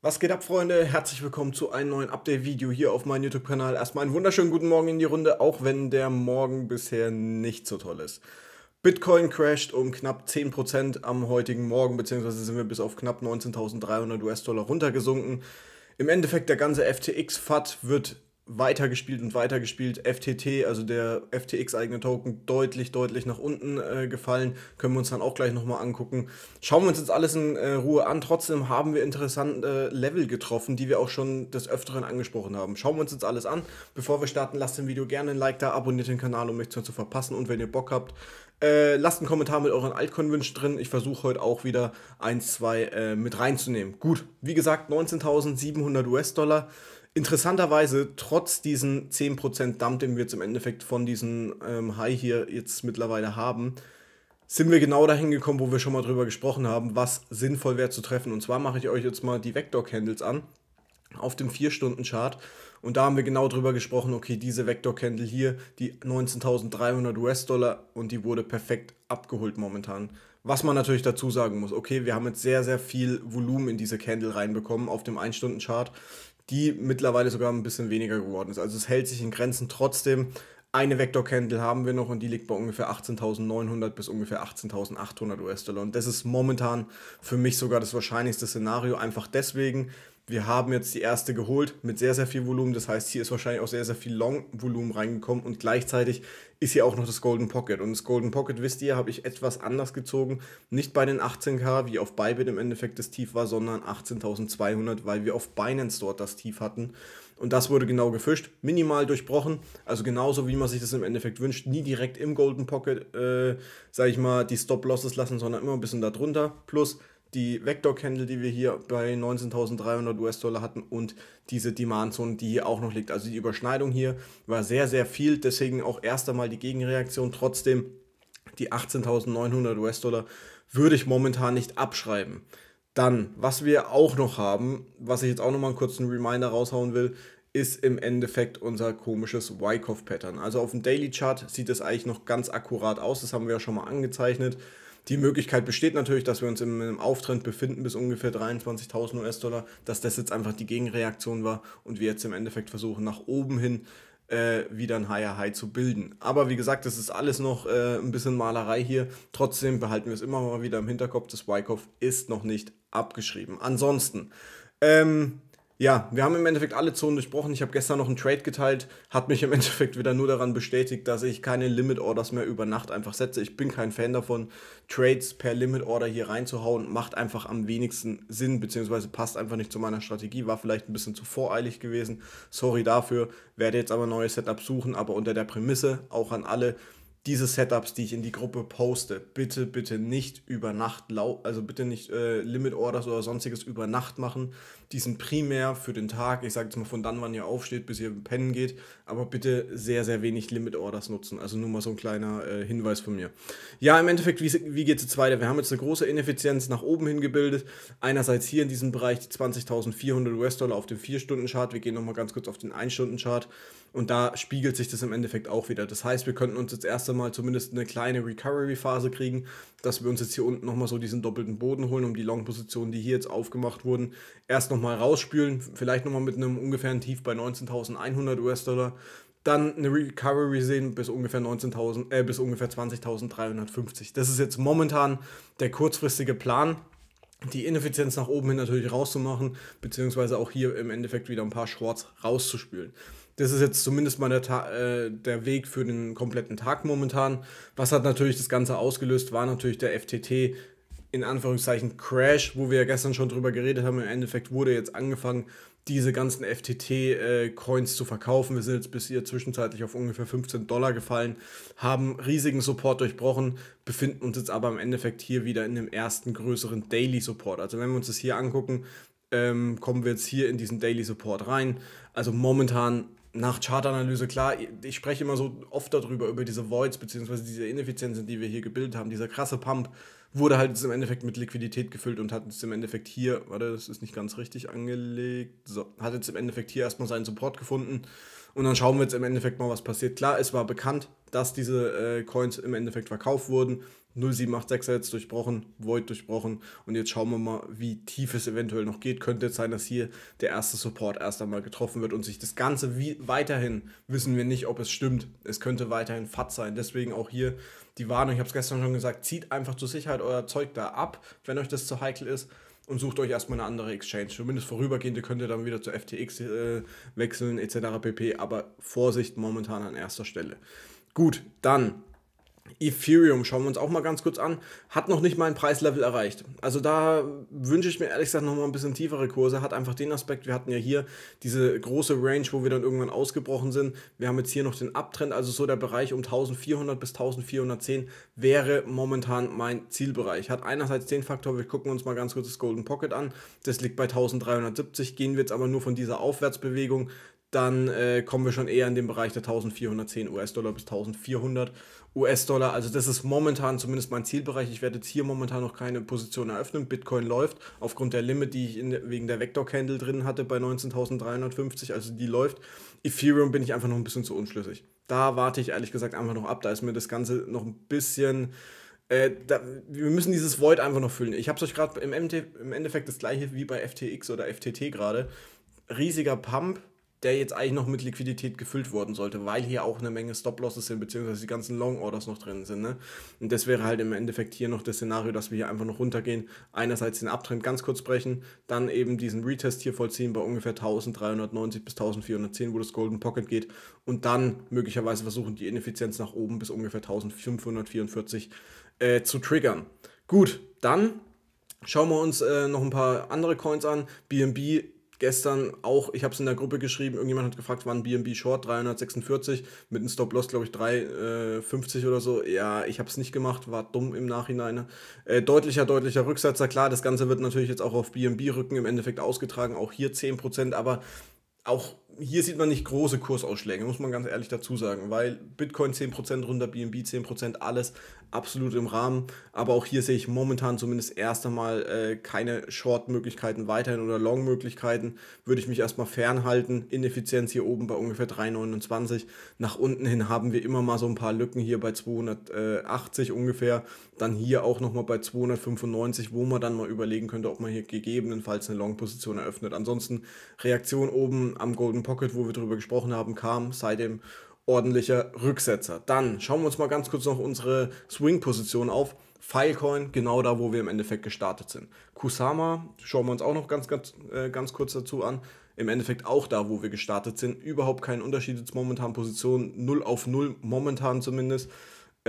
Was geht ab, Freunde? Herzlich willkommen zu einem neuen Update-Video hier auf meinem YouTube-Kanal. Erstmal einen wunderschönen guten Morgen in die Runde, auch wenn der Morgen bisher nicht so toll ist. Bitcoin crasht um knapp 10% am heutigen Morgen, beziehungsweise sind wir bis auf knapp 19.300 US-Dollar runtergesunken. Im Endeffekt der ganze FTX-FAT wird weitergespielt und weitergespielt. FTT, also der FTX-eigene Token, deutlich, deutlich nach unten äh, gefallen. Können wir uns dann auch gleich nochmal angucken. Schauen wir uns jetzt alles in äh, Ruhe an. Trotzdem haben wir interessante äh, Level getroffen, die wir auch schon des Öfteren angesprochen haben. Schauen wir uns jetzt alles an. Bevor wir starten, lasst dem Video gerne ein Like da, abonniert den Kanal, um nichts mehr zu verpassen. Und wenn ihr Bock habt, äh, lasst einen Kommentar mit euren Altcoin-Wünschen drin. Ich versuche heute auch wieder ein, zwei äh, mit reinzunehmen. Gut, wie gesagt, 19.700 US-Dollar interessanterweise, trotz diesen 10% Dump, den wir jetzt im Endeffekt von diesem ähm, High hier jetzt mittlerweile haben, sind wir genau dahin gekommen, wo wir schon mal drüber gesprochen haben, was sinnvoll wäre zu treffen. Und zwar mache ich euch jetzt mal die Vector-Candles an auf dem 4-Stunden-Chart. Und da haben wir genau drüber gesprochen, okay, diese Vector-Candle hier, die 19.300 US-Dollar und die wurde perfekt abgeholt momentan. Was man natürlich dazu sagen muss, okay, wir haben jetzt sehr, sehr viel Volumen in diese Candle reinbekommen auf dem 1-Stunden-Chart die mittlerweile sogar ein bisschen weniger geworden ist. Also es hält sich in Grenzen trotzdem. Eine Vector Candle haben wir noch und die liegt bei ungefähr 18.900 bis ungefähr 18.800 US-Dollar. Und das ist momentan für mich sogar das wahrscheinlichste Szenario, einfach deswegen, wir haben jetzt die erste geholt mit sehr, sehr viel Volumen. Das heißt, hier ist wahrscheinlich auch sehr, sehr viel Long-Volumen reingekommen und gleichzeitig ist hier auch noch das Golden Pocket. Und das Golden Pocket, wisst ihr, habe ich etwas anders gezogen. Nicht bei den 18k, wie auf Bybit im Endeffekt das Tief war, sondern 18.200, weil wir auf Binance dort das Tief hatten. Und das wurde genau gefischt, minimal durchbrochen. Also genauso, wie man sich das im Endeffekt wünscht. Nie direkt im Golden Pocket, äh, sage ich mal, die Stop-Losses lassen, sondern immer ein bisschen darunter. Plus die Vector-Candle, die wir hier bei 19.300 US-Dollar hatten und diese Demand-Zone, die hier auch noch liegt. Also die Überschneidung hier war sehr, sehr viel, deswegen auch erst einmal die Gegenreaktion. Trotzdem, die 18.900 US-Dollar würde ich momentan nicht abschreiben. Dann, was wir auch noch haben, was ich jetzt auch nochmal einen kurzen Reminder raushauen will, ist im Endeffekt unser komisches Wyckoff-Pattern. Also auf dem Daily Chart sieht es eigentlich noch ganz akkurat aus, das haben wir ja schon mal angezeichnet die Möglichkeit besteht natürlich, dass wir uns im, Auftrend befinden bis ungefähr 23.000 US-Dollar, dass das jetzt einfach die Gegenreaktion war und wir jetzt im Endeffekt versuchen, nach oben hin äh, wieder ein Higher High zu bilden. Aber wie gesagt, das ist alles noch äh, ein bisschen Malerei hier. Trotzdem behalten wir es immer mal wieder im Hinterkopf. Das Wyckoff ist noch nicht abgeschrieben. Ansonsten, ähm, ja, wir haben im Endeffekt alle Zonen durchbrochen. Ich habe gestern noch einen Trade geteilt, hat mich im Endeffekt wieder nur daran bestätigt, dass ich keine Limit Orders mehr über Nacht einfach setze. Ich bin kein Fan davon, Trades per Limit Order hier reinzuhauen, macht einfach am wenigsten Sinn, beziehungsweise passt einfach nicht zu meiner Strategie, war vielleicht ein bisschen zu voreilig gewesen. Sorry dafür, werde jetzt aber neue Setups suchen, aber unter der Prämisse, auch an alle, diese Setups, die ich in die Gruppe poste, bitte, bitte nicht über Nacht, also bitte nicht äh, Limit Orders oder sonstiges über Nacht machen. Die sind primär für den Tag, ich sage jetzt mal von dann, wann ihr aufsteht, bis ihr pennen geht, aber bitte sehr, sehr wenig Limit Orders nutzen. Also nur mal so ein kleiner äh, Hinweis von mir. Ja, im Endeffekt, wie, wie geht es jetzt weiter? Wir haben jetzt eine große Ineffizienz nach oben hin gebildet. Einerseits hier in diesem Bereich die 20.400 US-Dollar auf dem 4-Stunden-Chart. Wir gehen nochmal ganz kurz auf den 1-Stunden-Chart und da spiegelt sich das im Endeffekt auch wieder. Das heißt, wir könnten uns jetzt erst einmal mal zumindest eine kleine Recovery-Phase kriegen, dass wir uns jetzt hier unten nochmal so diesen doppelten Boden holen, um die Long-Positionen, die hier jetzt aufgemacht wurden, erst nochmal rausspülen, vielleicht nochmal mit einem ungefähren Tief bei 19.100 US-Dollar, dann eine Recovery sehen bis ungefähr äh, ungefähr 20.350. Das ist jetzt momentan der kurzfristige Plan die Ineffizienz nach oben hin natürlich rauszumachen, beziehungsweise auch hier im Endeffekt wieder ein paar Shorts rauszuspülen. Das ist jetzt zumindest mal der, Ta äh, der Weg für den kompletten Tag momentan. Was hat natürlich das Ganze ausgelöst, war natürlich der FTT in Anführungszeichen Crash, wo wir ja gestern schon drüber geredet haben. Im Endeffekt wurde jetzt angefangen, diese ganzen FTT-Coins äh, zu verkaufen. Wir sind jetzt bis hier zwischenzeitlich auf ungefähr 15 Dollar gefallen, haben riesigen Support durchbrochen, befinden uns jetzt aber im Endeffekt hier wieder in dem ersten größeren Daily Support. Also wenn wir uns das hier angucken, ähm, kommen wir jetzt hier in diesen Daily Support rein. Also momentan nach Chartanalyse, klar, ich spreche immer so oft darüber, über diese Voids, beziehungsweise diese Ineffizienzen, die wir hier gebildet haben. Dieser krasse Pump wurde halt jetzt im Endeffekt mit Liquidität gefüllt und hat jetzt im Endeffekt hier, warte, das ist nicht ganz richtig angelegt, so, hat jetzt im Endeffekt hier erstmal seinen Support gefunden und dann schauen wir jetzt im Endeffekt mal, was passiert. Klar, es war bekannt, dass diese äh, Coins im Endeffekt verkauft wurden. 0786 jetzt durchbrochen, Void durchbrochen und jetzt schauen wir mal, wie tief es eventuell noch geht. Könnte jetzt sein, dass hier der erste Support erst einmal getroffen wird und sich das Ganze wie weiterhin wissen wir nicht, ob es stimmt. Es könnte weiterhin fat sein. Deswegen auch hier die Warnung. Ich habe es gestern schon gesagt, zieht einfach zur Sicherheit euer Zeug da ab, wenn euch das zu heikel ist und sucht euch erstmal eine andere Exchange. Zumindest vorübergehend, ihr könnt dann wieder zu FTX äh, wechseln etc. pp. Aber Vorsicht momentan an erster Stelle. Gut, dann Ethereum schauen wir uns auch mal ganz kurz an. Hat noch nicht mal ein Preislevel erreicht. Also da wünsche ich mir ehrlich gesagt nochmal ein bisschen tiefere Kurse. Hat einfach den Aspekt, wir hatten ja hier diese große Range, wo wir dann irgendwann ausgebrochen sind. Wir haben jetzt hier noch den Abtrend, also so der Bereich um 1400 bis 1410 wäre momentan mein Zielbereich. Hat einerseits den Faktor, wir gucken uns mal ganz kurz das Golden Pocket an. Das liegt bei 1370. Gehen wir jetzt aber nur von dieser Aufwärtsbewegung dann äh, kommen wir schon eher in den Bereich der 1410 US-Dollar bis 1400 US-Dollar. Also das ist momentan zumindest mein Zielbereich. Ich werde jetzt hier momentan noch keine Position eröffnen. Bitcoin läuft aufgrund der Limit, die ich in, wegen der Vector-Candle drin hatte bei 19.350. Also die läuft. Ethereum bin ich einfach noch ein bisschen zu unschlüssig. Da warte ich ehrlich gesagt einfach noch ab. Da ist mir das Ganze noch ein bisschen... Äh, da, wir müssen dieses Void einfach noch füllen. Ich habe es euch gerade im, im Endeffekt das gleiche wie bei FTX oder FTT gerade. Riesiger Pump, der jetzt eigentlich noch mit Liquidität gefüllt worden sollte, weil hier auch eine Menge Stop-Losses sind, beziehungsweise die ganzen Long-Orders noch drin sind. Ne? Und das wäre halt im Endeffekt hier noch das Szenario, dass wir hier einfach noch runtergehen, einerseits den Abtrend ganz kurz brechen, dann eben diesen Retest hier vollziehen bei ungefähr 1390 bis 1410, wo das Golden Pocket geht und dann möglicherweise versuchen, die Ineffizienz nach oben bis ungefähr 1544 äh, zu triggern. Gut, dann Schauen wir uns äh, noch ein paar andere Coins an. BNB gestern auch, ich habe es in der Gruppe geschrieben, irgendjemand hat gefragt, wann BNB Short 346 mit einem Stop-Loss, glaube ich, 350 äh, oder so. Ja, ich habe es nicht gemacht, war dumm im Nachhinein. Ne? Äh, deutlicher, deutlicher Rücksetzer, klar, das Ganze wird natürlich jetzt auch auf BNB Rücken im Endeffekt ausgetragen, auch hier 10%, aber auch hier sieht man nicht große Kursausschläge, muss man ganz ehrlich dazu sagen, weil Bitcoin 10% runter, BNB 10%, alles absolut im Rahmen. Aber auch hier sehe ich momentan zumindest erst einmal äh, keine Short-Möglichkeiten weiterhin oder Long-Möglichkeiten. Würde ich mich erstmal fernhalten. Ineffizienz hier oben bei ungefähr 3,29. Nach unten hin haben wir immer mal so ein paar Lücken hier bei 280 äh, ungefähr. Dann hier auch nochmal bei 295, wo man dann mal überlegen könnte, ob man hier gegebenenfalls eine Long-Position eröffnet. Ansonsten Reaktion oben am Golden Pocket, wo wir drüber gesprochen haben, kam seitdem ordentlicher Rücksetzer. Dann schauen wir uns mal ganz kurz noch unsere Swing-Position auf. Filecoin, genau da, wo wir im Endeffekt gestartet sind. Kusama, schauen wir uns auch noch ganz, ganz, äh, ganz kurz dazu an. Im Endeffekt auch da, wo wir gestartet sind. Überhaupt keinen Unterschied jetzt momentan. Position 0 auf 0, momentan zumindest.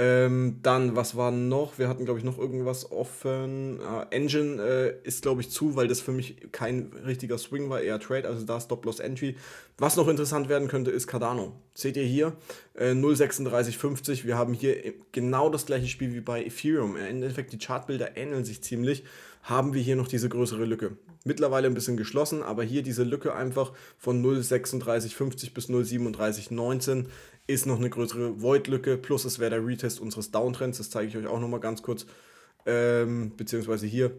Ähm, dann, was war noch? Wir hatten, glaube ich, noch irgendwas offen. Äh, Engine äh, ist, glaube ich, zu, weil das für mich kein richtiger Swing war, eher Trade, also da Stop-Loss-Entry. Was noch interessant werden könnte, ist Cardano. Seht ihr hier? Äh, 0,3650. Wir haben hier genau das gleiche Spiel wie bei Ethereum. Im Endeffekt, die Chartbilder ähneln sich ziemlich. Haben wir hier noch diese größere Lücke. Mittlerweile ein bisschen geschlossen, aber hier diese Lücke einfach von 0,3650 bis 0,3719 ist noch eine größere Void-Lücke. Plus es wäre der Retest unseres Downtrends. Das zeige ich euch auch nochmal ganz kurz. Ähm, beziehungsweise hier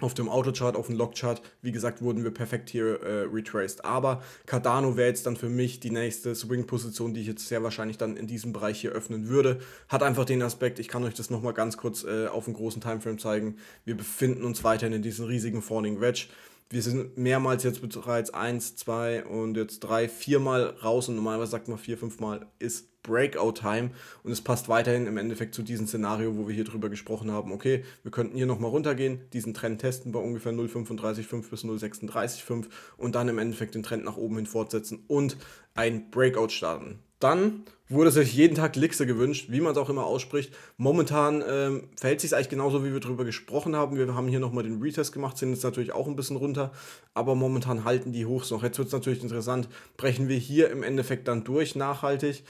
auf dem Auto-Chart, auf dem Log-Chart, wie gesagt, wurden wir perfekt hier äh, retraced. Aber Cardano wäre jetzt dann für mich die nächste Swing-Position, die ich jetzt sehr wahrscheinlich dann in diesem Bereich hier öffnen würde. Hat einfach den Aspekt, ich kann euch das nochmal ganz kurz äh, auf dem großen Timeframe zeigen. Wir befinden uns weiterhin in diesem riesigen Falling Wedge wir sind mehrmals jetzt bereits eins, zwei und jetzt drei, viermal raus und normalerweise sagt man vier, fünfmal ist Breakout-Time und es passt weiterhin im Endeffekt zu diesem Szenario, wo wir hier drüber gesprochen haben. Okay, wir könnten hier nochmal runtergehen, diesen Trend testen bei ungefähr 0,35,5 bis 0,36,5 und dann im Endeffekt den Trend nach oben hin fortsetzen und ein Breakout starten. Dann wurde sich jeden Tag Lixe gewünscht, wie man es auch immer ausspricht. Momentan ähm, verhält sich eigentlich genauso, wie wir darüber gesprochen haben. Wir haben hier nochmal den Retest gemacht, sind jetzt natürlich auch ein bisschen runter, aber momentan halten die Hochs noch. Jetzt wird es natürlich interessant, brechen wir hier im Endeffekt dann durch nachhaltig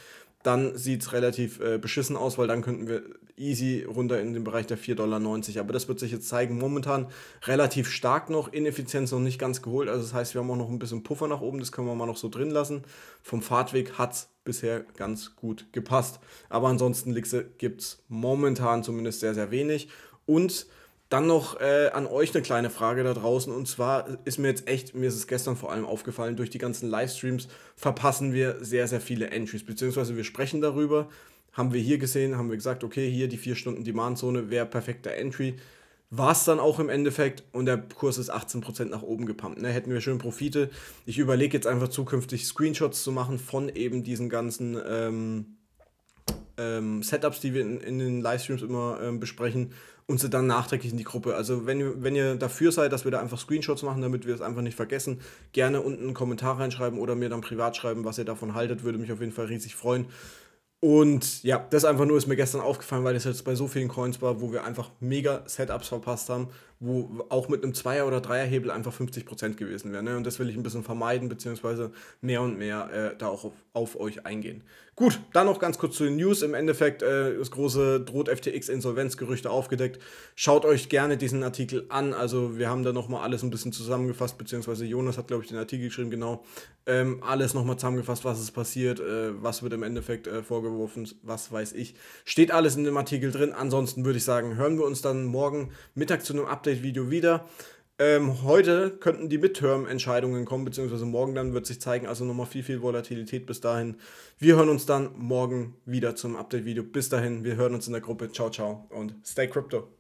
dann sieht es relativ äh, beschissen aus, weil dann könnten wir easy runter in den Bereich der 4,90 Dollar. Aber das wird sich jetzt zeigen. Momentan relativ stark noch, Ineffizienz noch nicht ganz geholt. Also das heißt, wir haben auch noch ein bisschen Puffer nach oben, das können wir mal noch so drin lassen. Vom Fahrtweg hat es bisher ganz gut gepasst. Aber ansonsten gibt es momentan zumindest sehr, sehr wenig. Und dann noch äh, an euch eine kleine Frage da draußen. Und zwar ist mir jetzt echt, mir ist es gestern vor allem aufgefallen, durch die ganzen Livestreams verpassen wir sehr, sehr viele Entries. Beziehungsweise wir sprechen darüber, haben wir hier gesehen, haben wir gesagt, okay, hier die 4 Stunden Demandzone wäre perfekter Entry. War es dann auch im Endeffekt und der Kurs ist 18% nach oben gepumpt. Ne? Hätten wir schön Profite. Ich überlege jetzt einfach zukünftig Screenshots zu machen von eben diesen ganzen... Ähm, ähm, Setups, die wir in, in den Livestreams immer ähm, besprechen und sie dann nachträglich in die Gruppe. Also wenn ihr, wenn ihr dafür seid, dass wir da einfach Screenshots machen, damit wir es einfach nicht vergessen, gerne unten einen Kommentar reinschreiben oder mir dann privat schreiben, was ihr davon haltet, würde mich auf jeden Fall riesig freuen. Und ja, das einfach nur ist mir gestern aufgefallen, weil das jetzt bei so vielen Coins war, wo wir einfach mega Setups verpasst haben, wo auch mit einem Zweier- oder Dreierhebel einfach 50% gewesen wäre. Ne? Und das will ich ein bisschen vermeiden, beziehungsweise mehr und mehr äh, da auch auf, auf, euch eingehen. Gut, dann noch ganz kurz zu den News. Im Endeffekt, äh, das große droht FTX-Insolvenzgerüchte aufgedeckt. Schaut euch gerne diesen Artikel an. Also wir haben da nochmal alles ein bisschen zusammengefasst, beziehungsweise Jonas hat, glaube ich, den Artikel geschrieben, genau. Ähm, alles nochmal zusammengefasst, was ist passiert, äh, was wird im Endeffekt äh, vorgeworfen, was weiß ich. Steht alles in dem Artikel drin. Ansonsten würde ich sagen, hören wir uns dann morgen Mittag zu einem Update Update-Video wieder. Ähm, heute könnten die Midterm-Entscheidungen kommen, beziehungsweise morgen dann wird sich zeigen. Also nochmal viel, viel Volatilität bis dahin. Wir hören uns dann morgen wieder zum Update-Video. Bis dahin, wir hören uns in der Gruppe. Ciao, ciao und stay crypto.